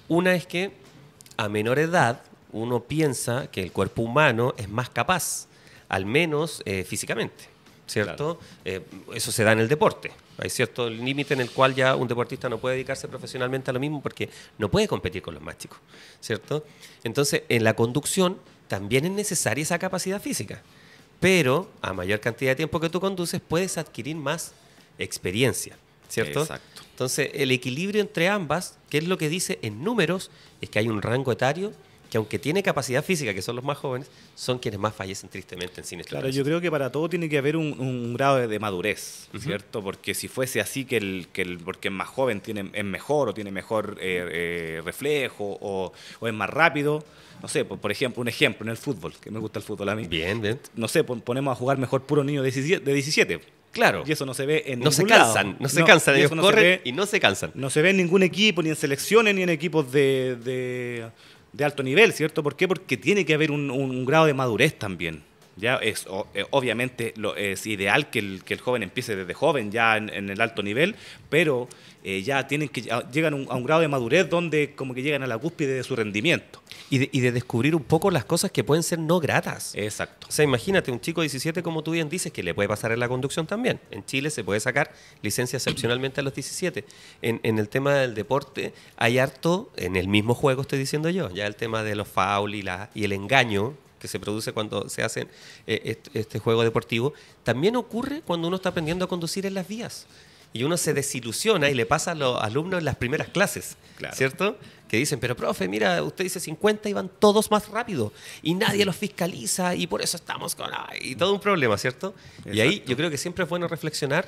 Una es que a menor edad uno piensa que el cuerpo humano es más capaz, al menos eh, físicamente, ¿cierto? Eh, eso se da en el deporte. Hay cierto límite en el cual ya un deportista no puede dedicarse profesionalmente a lo mismo porque no puede competir con los más chicos, ¿cierto? Entonces, en la conducción también es necesaria esa capacidad física, pero a mayor cantidad de tiempo que tú conduces puedes adquirir más experiencia, ¿cierto? Exacto. Entonces, el equilibrio entre ambas, que es lo que dice en números, es que hay un rango etario que aunque tiene capacidad física, que son los más jóvenes, son quienes más fallecen tristemente en cines Claro, yo creo que para todo tiene que haber un, grado de, madurez, ¿cierto? Porque si fuese así que el, que el porque es más joven tiene, es mejor o tiene mejor eh, eh, reflejo o, es más rápido, no sé, por, ejemplo, un ejemplo en el fútbol, que me gusta el fútbol a mí. Bien, bien. No sé, ponemos a jugar mejor puro niño de 17. Claro. Y eso no se ve en no se cansan, No se cansan, ellos corren y no se cansan. No se ve en ningún equipo, ni en selecciones, ni en equipos de de alto nivel, ¿cierto? ¿Por qué? Porque tiene que haber un, un grado de madurez también. Ya es, eh, obviamente lo, es ideal que el, joven empiece desde joven, ya en, el alto nivel, pero eh, ya tienen que llegan a un grado de madurez donde como que llegan a la cúspide de su rendimiento. Y de, y de, descubrir un poco las cosas que pueden ser no gratas. Exacto. O sea, imagínate, un chico de 17, como tú bien dices, que le puede pasar en la conducción también. En Chile se puede sacar licencia excepcionalmente a los 17. En, en el tema del deporte hay harto, en el mismo juego estoy diciendo yo, ya el tema de los fouls y, y el engaño, que se produce cuando se hace eh, este juego deportivo, también ocurre cuando uno está aprendiendo a conducir en las vías y uno se desilusiona y le pasa a los alumnos en las primeras clases, ¿cierto? Que dicen, pero profe, mira, usted dice 50 y van todos más rápido y nadie los fiscaliza y por eso estamos con... y todo un problema, ¿cierto? Y ahí yo creo que siempre es bueno reflexionar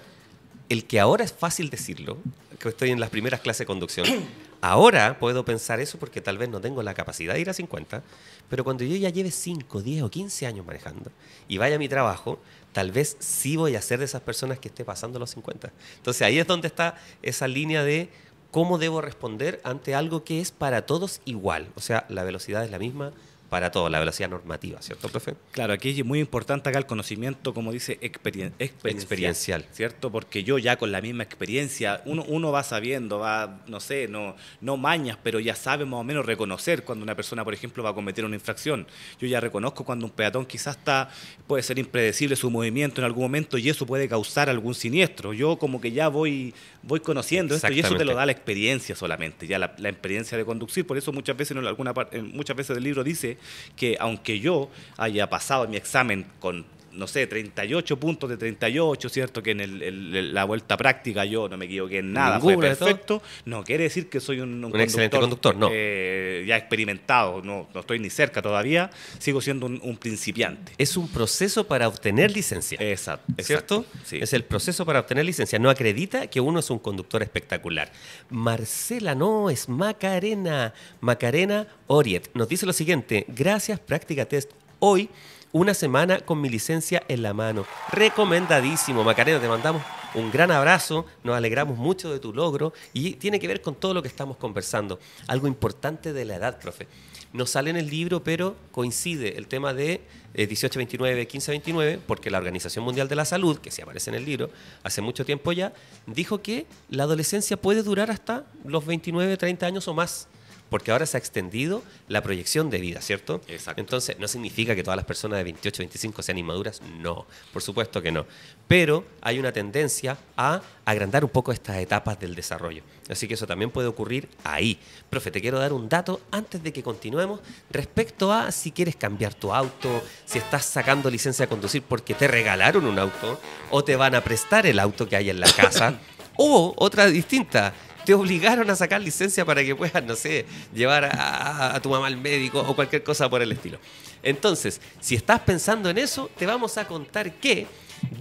el que ahora es fácil decirlo, que estoy en las primeras clases de conducción, ahora puedo pensar eso porque tal vez no tengo la capacidad de ir a 50, pero cuando yo ya lleve 5, 10 o 15 años manejando y vaya a mi trabajo, tal vez sí voy a ser de esas personas que esté pasando los 50. Entonces ahí es donde está esa línea de cómo debo responder ante algo que es para todos igual. O sea, la velocidad es la misma, para todo, la velocidad normativa, ¿cierto, profe? Claro, aquí es muy importante acá el conocimiento, como dice, experiencial, ¿cierto? Porque yo ya con la misma experiencia, uno, uno va sabiendo, va, no sé, no, no mañas, pero ya sabe más o menos reconocer cuando una persona, por ejemplo, va a cometer una infracción. Yo ya reconozco cuando un peatón quizás está, puede ser impredecible su movimiento en algún momento y eso puede causar algún siniestro. Yo como que ya voy voy conociendo esto y eso te lo da la experiencia solamente, ya la, experiencia de conducir. Por eso muchas veces, en alguna parte, muchas veces el libro dice que aunque yo haya pasado mi examen con no sé, 38 puntos de 38, ¿cierto? Que en el, la vuelta práctica yo no me equivoqué en nada, fue perfecto. No quiere decir que soy un, conductor, excelente conductor, eh, ya experimentado, no, no estoy ni cerca todavía, sigo siendo un, principiante. Es un proceso para obtener licencia. Exacto. ¿Cierto? Sí. Es el proceso para obtener licencia. No acredita que uno es un conductor espectacular. Marcela no, es Macarena. Macarena Oriet nos dice lo siguiente, gracias Práctica Test. Hoy una semana con mi licencia en la mano. Recomendadísimo, Macarena, te mandamos un gran abrazo, nos alegramos mucho de tu logro y tiene que ver con todo lo que estamos conversando. Algo importante de la edad, profe. No sale en el libro, pero coincide el tema de 1829, eh, 29 porque la Organización Mundial de la Salud, que se aparece en el libro hace mucho tiempo ya, dijo que la adolescencia puede durar hasta los 29, 30 años o más porque ahora se ha extendido la proyección de vida, ¿cierto? Exacto. Entonces, no significa que todas las personas de 28, 25 sean inmaduras, no, por supuesto que no. Pero hay una tendencia a agrandar un poco estas etapas del desarrollo. Así que eso también puede ocurrir ahí. Profe, te quiero dar un dato antes de que continuemos respecto a si quieres cambiar tu auto, si estás sacando licencia de conducir porque te regalaron un auto o te van a prestar el auto que hay en la casa. o otra distinta, te obligaron a sacar licencia para que puedas, no sé, llevar a, tu mamá al médico o cualquier cosa por el estilo. Entonces, si estás pensando en eso, te vamos a contar que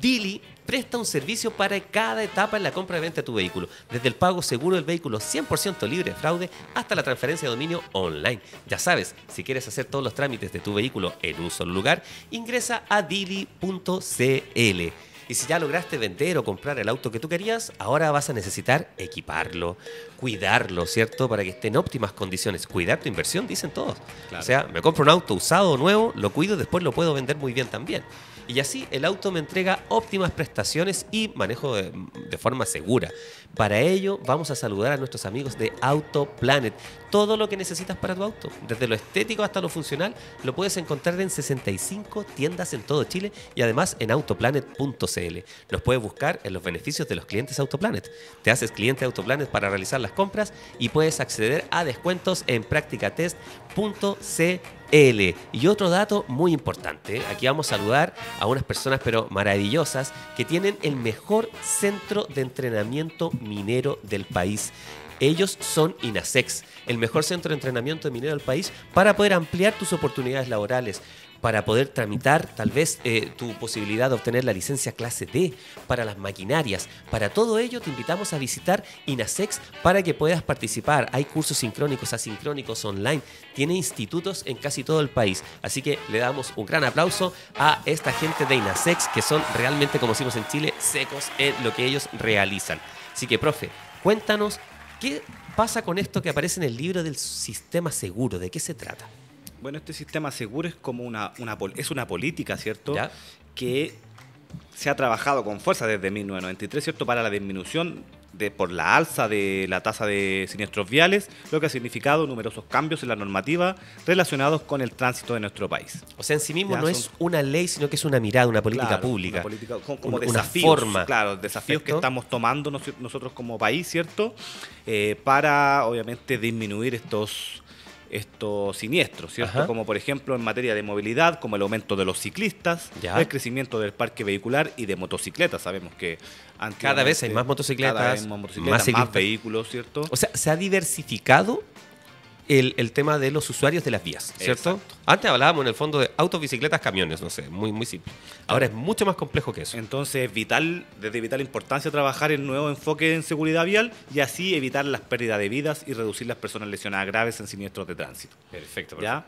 Dili presta un servicio para cada etapa en la compra y venta de tu vehículo, desde el pago seguro del vehículo 100% libre de fraude hasta la transferencia de dominio online. Ya sabes, si quieres hacer todos los trámites de tu vehículo en un solo lugar, ingresa a dili.cl. Y si ya lograste vender o comprar el auto que tú querías, ahora vas a necesitar equiparlo, cuidarlo, ¿cierto? Para que esté en óptimas condiciones. Cuidar tu inversión, dicen todos. O sea, me compro un auto usado o nuevo, lo cuido, después lo puedo vender muy bien también. Y así el auto me entrega óptimas prestaciones y manejo de forma segura. Para ello vamos a saludar a nuestros amigos de Autoplanet. Todo lo que necesitas para tu auto, desde lo estético hasta lo funcional, lo puedes encontrar en 65 tiendas en todo Chile y además en autoplanet.cl. Los puedes buscar en los beneficios de los clientes Autoplanet. Te haces cliente de Autoplanet para realizar las compras y puedes acceder a descuentos en practicatest.cl. Y otro dato muy importante, aquí vamos a saludar a unas personas pero maravillosas que tienen el mejor centro de entrenamiento minero del país. Ellos son INASEX, el mejor centro de entrenamiento de minero del país para poder ampliar tus oportunidades laborales, para poder tramitar tal vez eh, tu posibilidad de obtener la licencia clase D para las maquinarias. Para todo ello te invitamos a visitar INASEX para que puedas participar. Hay cursos sincrónicos, asincrónicos, online. Tiene institutos en casi todo el país. Así que le damos un gran aplauso a esta gente de INASEX que son realmente, como decimos en Chile, secos en lo que ellos realizan. Así que, profe, cuéntanos qué pasa con esto que aparece en el libro del sistema seguro, ¿de qué se trata? Bueno, este sistema seguro es como una, es una política, ¿cierto? Que se ha trabajado con fuerza desde 1993, ¿cierto? Para la disminución de, por la alza de la tasa de siniestros viales, lo que ha significado numerosos cambios en la normativa relacionados con el tránsito de nuestro país. O sea, en sí mismo no es una ley, sino que es una mirada, una política pública. Una como desafíos, forma. Claro, desafíos que estamos tomando nosotros como país, ¿cierto? Eh, para, obviamente, disminuir estos esto siniestro, ¿cierto? Como por ejemplo en materia de movilidad, como el aumento de los ciclistas, el crecimiento del parque vehicular y de motocicletas. Sabemos que cada vez hay más motocicletas, más, vehículos, ¿cierto? O sea, se ha diversificado el, tema de los usuarios de las vías, ¿cierto? Antes hablábamos en el fondo de autos, bicicletas, camiones, no sé, muy, muy simple. Ahora es mucho más complejo que eso. Entonces es vital, desde vital importancia trabajar el nuevo enfoque en seguridad vial y así evitar las pérdidas de vidas y reducir las personas lesionadas graves en siniestros de tránsito. Perfecto. ¿Ya?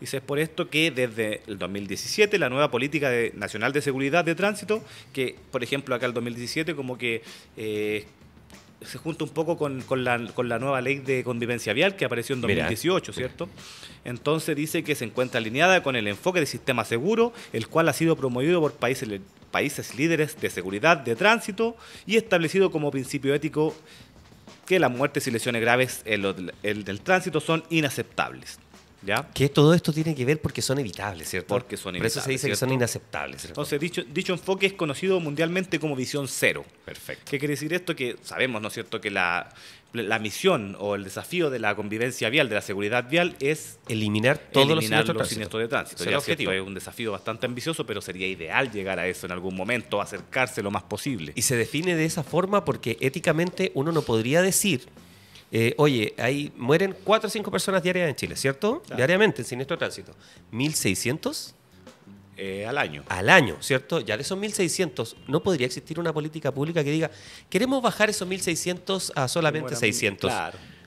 Dice, es por esto que desde el 2017 la nueva política nacional de seguridad de tránsito, que por ejemplo acá el 2017 como que eh, se junta un poco con, con, la, con, la, nueva ley de convivencia vial que apareció en 2018, ¿cierto? Entonces dice que se encuentra alineada con el enfoque de sistema seguro, el cual ha sido promovido por países, países líderes de seguridad de tránsito y establecido como principio ético que las muertes y lesiones graves del tránsito son inaceptables. Que todo esto tiene que ver porque son evitables, ¿cierto? Porque son evitables. Por eso se dice que son inaceptables. ¿cierto? Entonces, dicho, enfoque es conocido mundialmente como visión cero. Perfecto. ¿Qué quiere decir esto? Que sabemos, ¿no es cierto?, que la, misión o el desafío de la convivencia vial, de la seguridad vial, es eliminar todos los siniestros de tránsito. Los de Es un desafío bastante ambicioso, pero sería ideal llegar a eso en algún momento, acercarse lo más posible. Y se define de esa forma porque éticamente uno no podría decir eh, oye, ahí mueren 4 o 5 personas diarias en Chile, ¿cierto? Diariamente en siniestro de tránsito. ¿1.600? Eh, al año. Al año, ¿cierto? Ya de esos 1.600, ¿no podría existir una política pública que diga, queremos bajar esos 1.600 a solamente 600?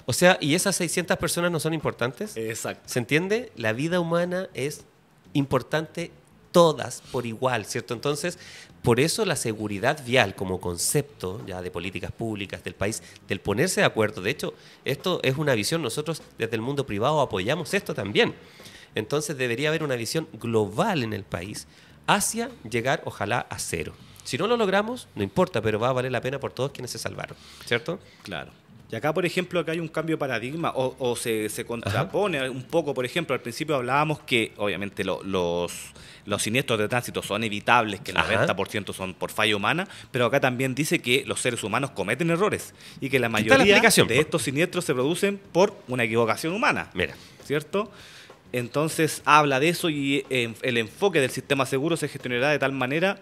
O sea, ¿y esas 600 personas no son importantes? Exacto. ¿Se entiende? La vida humana es importante todas por igual, ¿cierto? Entonces, por eso la seguridad vial como concepto ya de políticas públicas del país, del ponerse de acuerdo, de hecho, esto es una visión, nosotros desde el mundo privado apoyamos esto también. Entonces debería haber una visión global en el país hacia llegar, ojalá, a cero. Si no lo logramos, no importa, pero va a valer la pena por todos quienes se salvaron, ¿cierto? Claro. Y acá, por ejemplo, acá hay un cambio de paradigma o, se, se, contrapone un poco. Por ejemplo, al principio hablábamos que, obviamente, los, los siniestros de tránsito son evitables, que el 90% son por falla humana, pero acá también dice que los seres humanos cometen errores y que la mayoría de estos siniestros se producen por una equivocación humana. Mira. ¿Cierto? Entonces habla de eso y eh, el enfoque del sistema seguro se gestionará de tal manera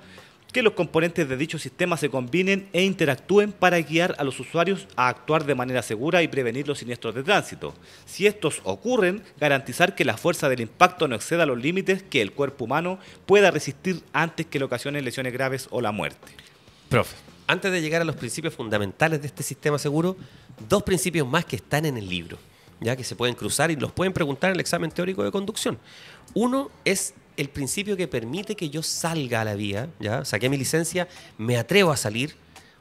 que los componentes de dicho sistema se combinen e interactúen para guiar a los usuarios a actuar de manera segura y prevenir los siniestros de tránsito. Si estos ocurren, garantizar que la fuerza del impacto no exceda los límites que el cuerpo humano pueda resistir antes que le ocasionen lesiones graves o la muerte. Profe, antes de llegar a los principios fundamentales de este sistema seguro, dos principios más que están en el libro, ya que se pueden cruzar y los pueden preguntar en el examen teórico de conducción. Uno es el principio que permite que yo salga a la vía, ¿ya? Saqué mi licencia, me atrevo a salir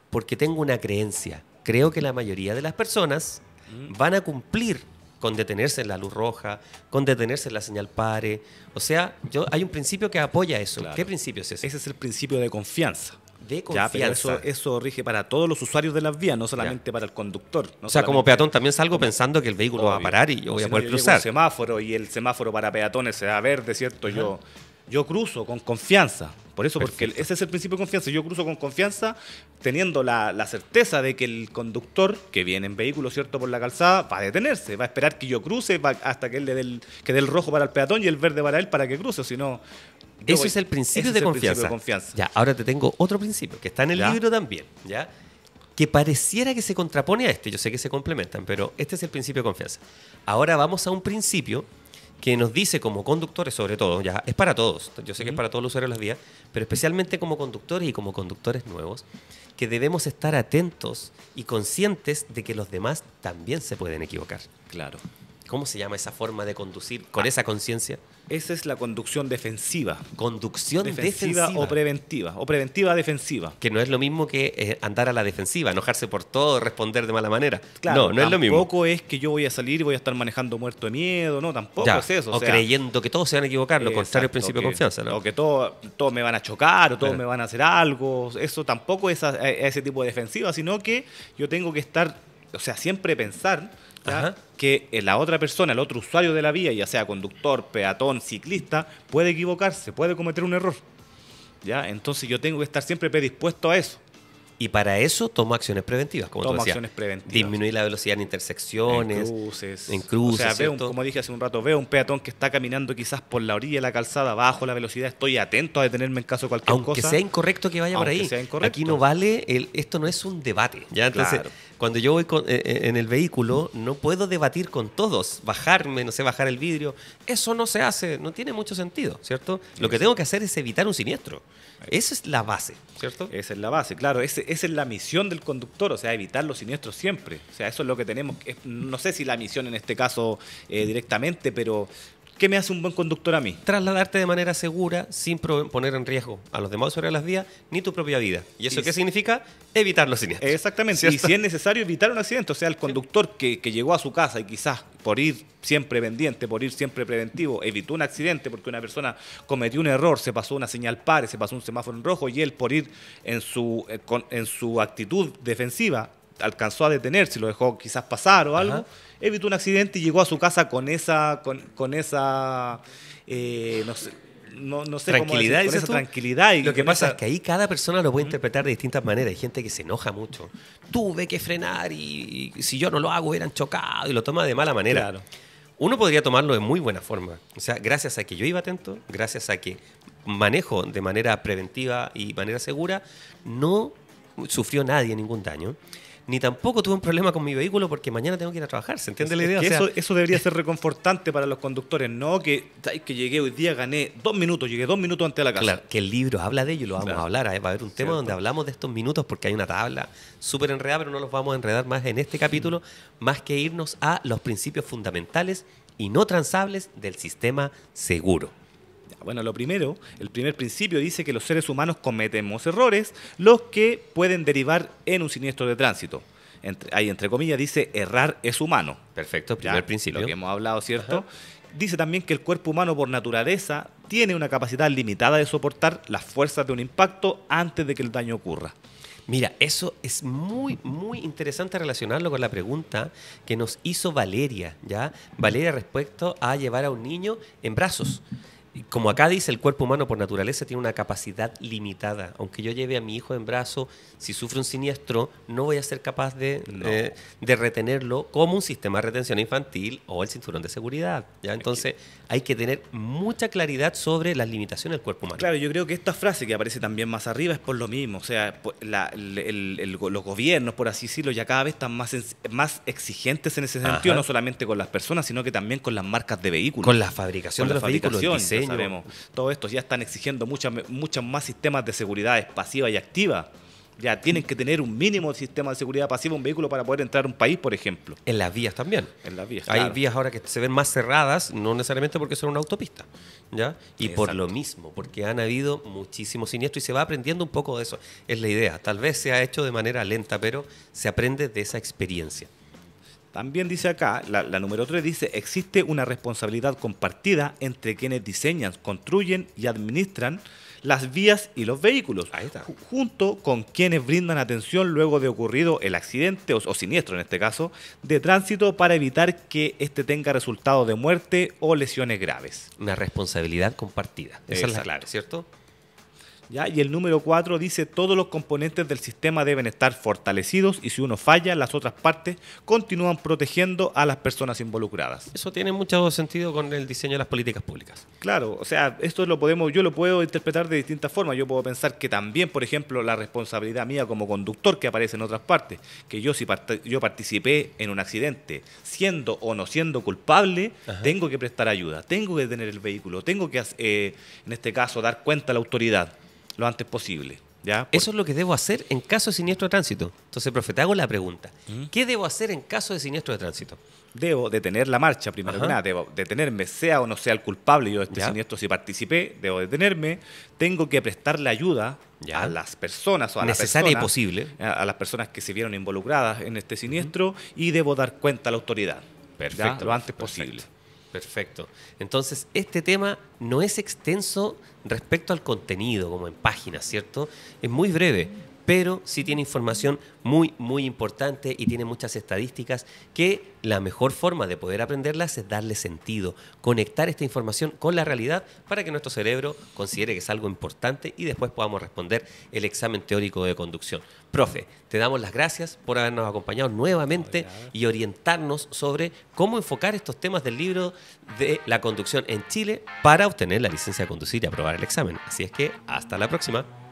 porque tengo una creencia. Creo que la mayoría de las personas mm. van a cumplir con detenerse en la luz roja, con detenerse en la señal pare. O sea, yo, hay un principio que apoya eso. ¿Qué principio es ese? Ese es el principio de confianza de eso, rige para todos los usuarios de las vías, no solamente para el conductor. o sea, como peatón también salgo pensando que el vehículo va a parar y yo voy a poder yo cruzar. Un semáforo y el semáforo para peatones se da verde, ¿cierto? Yo yo cruzo con confianza. Por eso, porque ese es el principio de confianza. Yo cruzo con confianza teniendo la, certeza de que el conductor que viene en vehículo, ¿cierto?, por la calzada, va a detenerse, va a esperar que yo cruce hasta que él le dé el, que dé el rojo para el peatón y el verde para él para que cruce. Si no, eso es el principio, de, confianza. Ya, ahora te tengo otro principio que está en el libro también, ¿ya? Que pareciera que se contrapone a este, yo sé que se complementan, pero este es el principio de confianza. Ahora vamos a un principio que nos dice como conductores, sobre todo, ya es para todos, yo sé que es para todos los usuarios de las vías, pero especialmente como conductores y como conductores nuevos, que debemos estar atentos y conscientes de que los demás también se pueden equivocar. Claro. ¿Cómo se llama esa forma de conducir con esa conciencia? Esa es la conducción defensiva. Conducción defensiva, defensiva, o preventiva, o preventiva defensiva. Que no es lo mismo que eh, andar a la defensiva, enojarse por todo, responder de mala manera. Claro, no, no es lo mismo. Tampoco es que yo voy a salir y voy a estar manejando muerto de miedo, no, tampoco es eso. O, creyendo que todos se van a equivocar, lo contrario al principio de confianza. ¿no? O que todos todo me van a chocar, o todos me van a hacer algo, eso tampoco es ese tipo de defensiva, sino que yo tengo que estar, o sea, siempre pensar que eh, la otra persona, el otro usuario de la vía, ya sea conductor, peatón, ciclista, puede equivocarse, puede cometer un error. ¿ya? Entonces yo tengo que estar siempre predispuesto a eso. Y para eso tomo acciones preventivas, como acciones preventivas. Disminuir la velocidad en intersecciones. En cruces. En cruces o sea, como dije hace un rato, veo un peatón que está caminando quizás por la orilla de la calzada, bajo la velocidad, estoy atento a detenerme en caso de cualquier cosa. Aunque sea incorrecto que vaya por ahí. Aquí no vale, esto no es un debate. ¿ya? Entonces, cuando yo voy eh, eh, en el vehículo, no puedo debatir con todos, bajarme, no sé, bajar el vidrio. Eso no se hace, no tiene mucho sentido, ¿cierto? Lo que tengo que hacer es evitar un siniestro. Esa es la base, ¿cierto? Esa es la base, claro. esa es la misión del conductor, o sea, evitar los siniestros siempre. O sea, eso es lo que tenemos. No sé si la misión en este caso eh, directamente, pero ¿Qué me hace un buen conductor a mí? Trasladarte de manera segura sin poner en riesgo a los demás sobre las vías ni tu propia vida. ¿Y eso qué significa? Evitar los siniestros. Exactamente. Y si es necesario evitar un accidente, o sea, el conductor que, que llegó a su casa y quizás por ir siempre pendiente, por ir siempre preventivo, evitó un accidente porque una persona cometió un error, se pasó una señal pare, se pasó un semáforo en rojo y él por ir en su, eh, en su actitud defensiva alcanzó a detenerse si lo dejó quizás pasar o algo, evitó un accidente y llegó a su casa con esa, con, esa, eh, no sé, tranquilidad, con esa tranquilidad. Y lo que pasa es que ahí cada persona lo puede interpretar de distintas maneras. Hay gente que se enoja mucho. Tuve que frenar y, si yo no lo hago eran chocados y lo toma de mala manera. Uno podría tomarlo de muy buena forma. O sea, gracias a que yo iba atento, gracias a que manejo de manera preventiva y manera segura, no sufrió nadie ningún daño ni tampoco tuve un problema con mi vehículo porque mañana tengo que ir a trabajar. ¿Se entiende la idea? o sea, eso, debería ser reconfortante para los conductores, ¿no? Que, que llegué hoy día, gané dos minutos, llegué dos minutos antes de la casa. Claro, que el libro habla de ello, y lo vamos a hablar. ¿eh? Va a haber un tema donde hablamos de estos minutos porque hay una tabla súper enredada, pero no los vamos a enredar más en este capítulo, mm. más que irnos a los principios fundamentales y no transables del sistema seguro. Bueno, lo primero, el primer principio dice que los seres humanos cometemos errores, los que pueden derivar en un siniestro de tránsito. ahí, entre comillas, dice errar es humano. Perfecto, primer principio. Lo que hemos hablado, ¿cierto? Dice también que el cuerpo humano por naturaleza tiene una capacidad limitada de soportar las fuerzas de un impacto antes de que el daño ocurra. Mira, eso es muy, muy interesante relacionarlo con la pregunta que nos hizo Valeria, ¿ya? Valeria respecto a llevar a un niño en brazos como acá dice, el cuerpo humano por naturaleza tiene una capacidad limitada. Aunque yo lleve a mi hijo en brazo, si sufre un siniestro, no voy a ser capaz de, retenerlo como un sistema de retención infantil o el cinturón de seguridad. ¿ya? Entonces hay que tener mucha claridad sobre las limitaciones del cuerpo humano. Claro, yo creo que esta frase que aparece también más arriba es por lo mismo. O sea, los gobiernos, por así decirlo, ya cada vez están más, más exigentes en ese sentido, no solamente con las personas, sino que también con las marcas de vehículos. Con la fabricación de los fabricación, vehículos, lo Todos estos ya están exigiendo muchas, más sistemas de seguridad pasiva y activa. Ya tienen que tener un mínimo de sistema de seguridad pasiva un vehículo para poder entrar a un país, por ejemplo. En las vías también. En las vías. Hay vías ahora que se ven más cerradas, no necesariamente porque son una autopista, ¿ya? Y por lo mismo, porque han habido muchísimos siniestros y se va aprendiendo un poco de eso. Es la idea. Tal vez se ha hecho de manera lenta, pero se aprende de esa experiencia. También dice acá, la, número 3 dice, existe una responsabilidad compartida entre quienes diseñan, construyen y administran las vías y los vehículos, junto con quienes brindan atención luego de ocurrido el accidente o, siniestro en este caso de tránsito para evitar que este tenga resultado de muerte o lesiones graves. Una responsabilidad compartida. Esa es la clave, ¿cierto? ¿Ya? Y el número 4 dice, todos los componentes del sistema deben estar fortalecidos y si uno falla, las otras partes continúan protegiendo a las personas involucradas. Eso tiene mucho sentido con el diseño de las políticas públicas. Claro, o sea, esto lo podemos, yo lo puedo interpretar de distintas formas. Yo puedo pensar que también, por ejemplo, la responsabilidad mía como conductor que aparece en otras partes, que yo si yo participé en un accidente, siendo o no siendo culpable, tengo que prestar ayuda, tengo que tener el vehículo, tengo que, eh, en este caso, dar cuenta a la autoridad lo antes posible. ¿ya? Eso es lo que debo hacer en caso de siniestro de tránsito. Entonces, profe, hago la pregunta. ¿Mm? ¿Qué debo hacer en caso de siniestro de tránsito? Debo detener la marcha, primero que nada. Debo detenerme, sea o no sea el culpable yo de este siniestro, si participé, debo detenerme. Tengo que prestarle ayuda a las personas a y posible. A, las personas que se vieron involucradas en este siniestro y debo dar cuenta a la autoridad. Perfecto. Lo antes posible. Perfecto. Entonces, este tema no es extenso respecto al contenido, como en páginas, ¿cierto? Es muy breve pero sí tiene información muy, muy importante y tiene muchas estadísticas que la mejor forma de poder aprenderlas es darle sentido, conectar esta información con la realidad para que nuestro cerebro considere que es algo importante y después podamos responder el examen teórico de conducción. Profe, te damos las gracias por habernos acompañado nuevamente y orientarnos sobre cómo enfocar estos temas del libro de la conducción en Chile para obtener la licencia de conducir y aprobar el examen. Así es que hasta la próxima.